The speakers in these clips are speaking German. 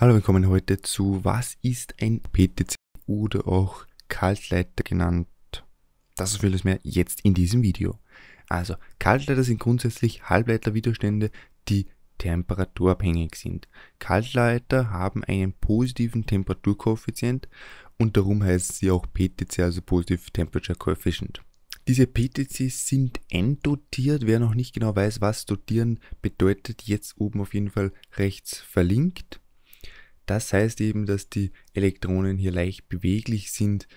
Hallo, willkommen heute zu Was ist ein PTC oder auch Kaltleiter genannt? Das ist vieles mehr jetzt in diesem Video. Also, Kaltleiter sind grundsätzlich Halbleiterwiderstände, die temperaturabhängig sind. Kaltleiter haben einen positiven Temperaturkoeffizient und darum heißen sie auch PTC, also Positive Temperature Coefficient. Diese PTC sind n Wer noch nicht genau weiß, was dotieren bedeutet, jetzt oben auf jeden Fall rechts verlinkt. Das heißt eben, dass die Elektronen hier leicht beweglich sind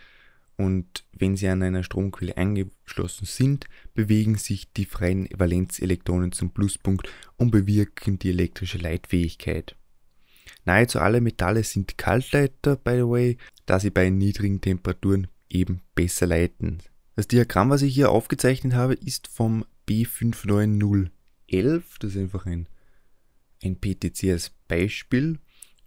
und wenn sie an einer Stromquelle angeschlossen sind, bewegen sich die freien Valenzelektronen zum Pluspunkt und bewirken die elektrische Leitfähigkeit. Nahezu alle Metalle sind Kaltleiter, by the way, da sie bei niedrigen Temperaturen eben besser leiten. Das Diagramm, was ich hier aufgezeichnet habe, ist vom B59011, das ist einfach ein, ein PTC als Beispiel.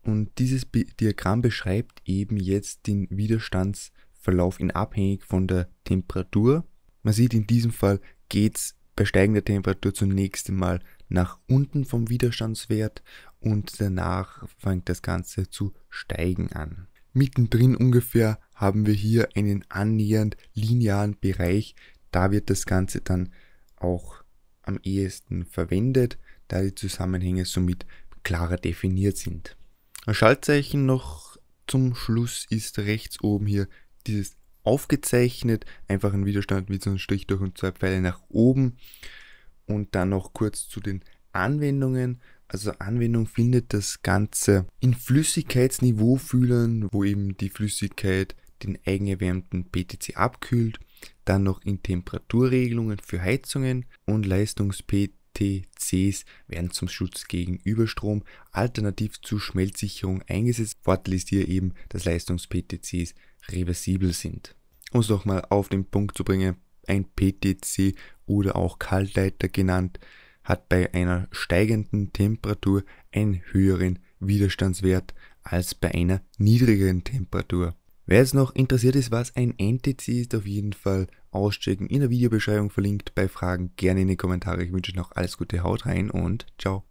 Und dieses Diagramm beschreibt eben jetzt den Widerstandsverlauf in abhängig von der Temperatur. Man sieht in diesem Fall geht es bei steigender Temperatur zunächst einmal nach unten vom Widerstandswert und danach fängt das Ganze zu steigen an. Mittendrin ungefähr haben wir hier einen annähernd linearen Bereich. Da wird das Ganze dann auch am ehesten verwendet, da die Zusammenhänge somit klarer definiert sind. Das Schaltzeichen noch zum Schluss ist rechts oben hier dieses aufgezeichnet, einfach ein Widerstand mit so einem Strich durch und zwei Pfeile nach oben. Und dann noch kurz zu den Anwendungen. Also Anwendung findet das Ganze in Flüssigkeitsniveau Flüssigkeitsniveaufühlern, wo eben die Flüssigkeit den eigenerwärmten PTC abkühlt. Dann noch in Temperaturregelungen für Heizungen und Leistungs-PT ATCs werden zum Schutz gegen Überstrom alternativ zur Schmelzsicherung eingesetzt. Vorteil ist hier eben, dass Leistungs-PTCs reversibel sind. Um es nochmal auf den Punkt zu bringen, ein PTC oder auch Kaltleiter genannt, hat bei einer steigenden Temperatur einen höheren Widerstandswert als bei einer niedrigeren Temperatur. Wer jetzt noch interessiert ist, was ein NTC ist, auf jeden Fall Ausstiegen in der Videobeschreibung verlinkt. Bei Fragen gerne in die Kommentare. Ich wünsche euch noch alles Gute, haut rein und ciao.